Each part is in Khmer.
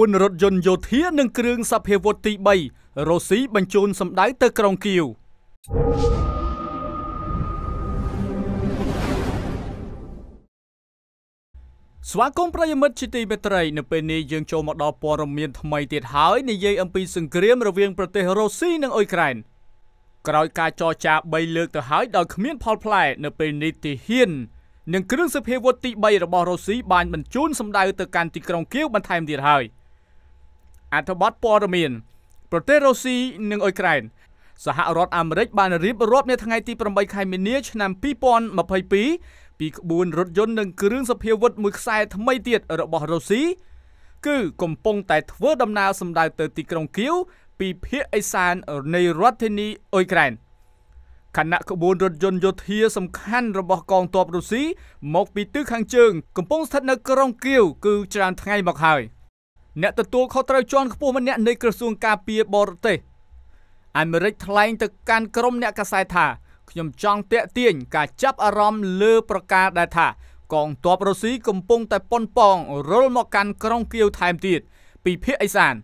4រថយន្តយោធានិងគ្រឿងសព្វាវុធទី3រុស្ស៊ីបញ្ជូន សម្ដៅទៅក្រុងគៀវស្វាគមន៍ប្រិយមិត្តជាទីមេត្រីនៅពេលនេះយើងចូលមកដល់ព័ត៌មានថ្មីទៀតហើយនិយាយអំពី សង្គ្រាមរវាង ប្រទេសរុស្ស៊ីនិងអ៊ុយក្រែនក្រោយការចរចា3លើកទៅហើយដោយគ្មាន ផលផ្លែ នៅពេលនេះទីហ៊ាននិងគ្រឿងសភាវុធទី3របស់រុស្ស៊ីបានបញ្ជូនសម្ដៅទៅកាន់ទីក្រុងគៀវបន្ថែមទៀតហើយ។អត្ថបទព័ត៌មាន ប្រទេសរុស្ស៊ីនិងអ៊ុយក្រែន សហរដ្ឋអាមេរិកបានរៀបរាប់នៅថ្ងៃទី8ខែមីនាឆ្នាំ2022ពីក្បួនរថយន្តនិងគ្រឿងសភាវុធមួយខ្សែ ថ្មីទៀតរបស់រុស្ស៊ីគឺ កំពុងតែធ្វើដំណើរសម្ដៅទៅ ទីក្រុងគៀវពីភាគឦសាននៃរដ្ឋធានីអ៊ុយក្រែនខណៈក្បួនរថយន្តយោធា សំខាន់របស់កងទ័ពរុស្ស៊ីមក ពីទិសខាងជើង កំពុងស្ថិតនៅក្រុងគៀវគឺច្រើនថ្ងៃមកហើយ។អ្នកទទួលខុសត្រូវជាន់ខ្ពស់ម្នាក់នៃក្រសួងការពារបរទេសអាមេរិកថ្លែងទៅកាន់ក្រុមអ្នកកាសែតថាខ្ញុំចង់តាក់ទាញការចាប់អារម្មណ៍លើ ប្រការដែលថាកងទ័ពរុស្ស៊ីកំពុងតែប៉ុនប៉ងរុលមកកាន់ក្រុងគៀវថែមទៀតពីភាគឦសាន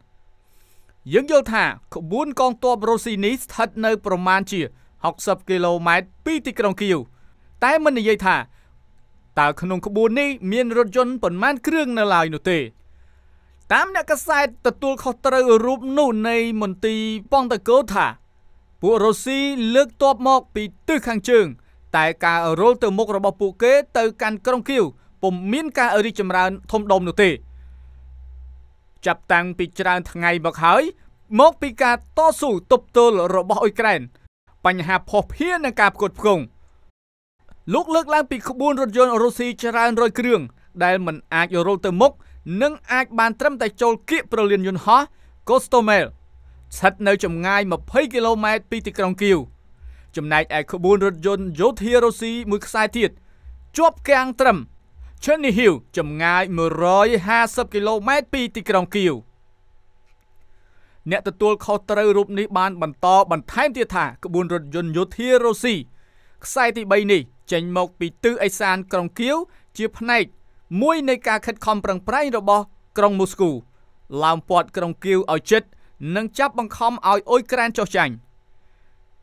យើងយល់ថាក្បួនកងទ័ពរុស្ស៊ីនេះស្ថិតនៅ ប្រមាណជា60គីឡូម៉ែត្រពីទីក្រុងគៀវតែមិននិយាយថាតើក្នុងក្បួននេះមានរថយន្តប៉ុន្មានគ្រឿងនៅឡើយនោះទេតាមអ្នកកសែតទទួលខុសត្រូវរូបនោះនៃមន្ទីរប៉ងតកូថាពួករុស្ស៊ីលើកទ័ពមក ពីទិសខាងជើងតែការរលទៅមុខរបស់ពួកគេទៅកាន់ក្រុងគៀវពុំមានការរីកចម្រើនធំដុំនោះទេ ចាប់តាំងពីច្រើនថ្ងៃមកហើយ មកពីការតស៊ូទប់ទល់របស់អ៊ុយក្រែន បញ្ហាផុសភារនិងការផ្គត់ផ្គង់លោកលើកឡើងពីក្បួនរថយន្តរុស្ស៊ីច្រើនរយគ្រឿងដែលមិនអាចរលទៅមុខនិងអាចបានត្រឹមតែចូលគៀកប្រលានយន្តហោះ Costomel ស្ថិតនៅចម្ងាយ20គីឡូម៉ែត្រពីទីក្រុងគៀវចំណែកឯក្បួនរថយន្តយោធារុស្ស៊ីមួយខ្សែទៀតជាប់កាំងត្រឹម Chernihiv ចម្ងាយ150គីឡូម៉ែត្រពីទីក្រុងគៀវអ្នកទទួលខុសត្រូវរូបនេះបាន បន្តបន្ថែមទៀតថាក្បួនរថយន្តយោធារុស្ស៊ីខ្សែទី3នេះចេញមកពីទិសឦសានក្រុងគៀវជា ផ្នែកមួយនៃការខិតខំប្រឹងប្រែងរបស់ក្រុងមូស្គូឡើងពាត់ក្រុងគៀវឲ្យជិតនិងចាប់បង្ខំឲ្យអ៊ុយក្រែនចុះចាញ់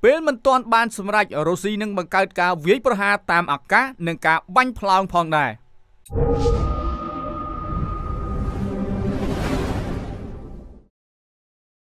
ពេលមិនទាន់បានសម្រេចរុស្ស៊ីនឹងបង្កើតការវាយប្រហារតាមអាកាសនិងការបាញ់ផ្លោងផងដែរ។